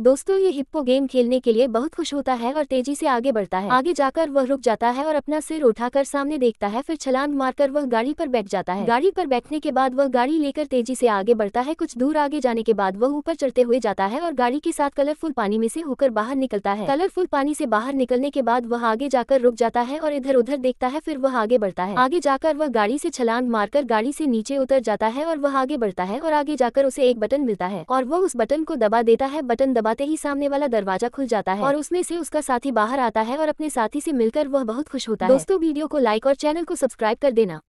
दोस्तों ये hippo game खेलने के लिए बहुत खुश होता है और तेजी से आगे बढ़ता है आगे जाकर वह रुक जाता है और अपना सिर उठाकर सामने देखता है फिर छलांग मारकर वह गाड़ी पर बैठ जाता है गाड़ी पर बैठने के बाद वह गाड़ी लेकर तेजी से आगे बढ़ता है कुछ दूर आगे जाने के बाद वह ऊपर चढ़ते हुए जाता है और गाड़ी के साथ कलरफुल पानी में से होकर बाहर निकलता है कलरफुल पानी से बाहर निकलने के बाद वह आगे जाकर रुक जाता है और इधर उधर देखता है फिर वह आगे बढ़ता है आगे जाकर वह गाड़ी से छलांग मारकर गाड़ी से नीचे उतर जाता है और वह आगे बढ़ता है और आगे जाकर उसे एक बटन मिलता है और वह उस बटन को दबा देता है बटन दबाते ही सामने वाला दरवाजा खुल जाता है और उसमें से उसका साथी बाहर आता है और अपने साथी से मिलकर वह बहुत खुश होता है दोस्तों वीडियो को लाइक और चैनल को सब्सक्राइब कर देना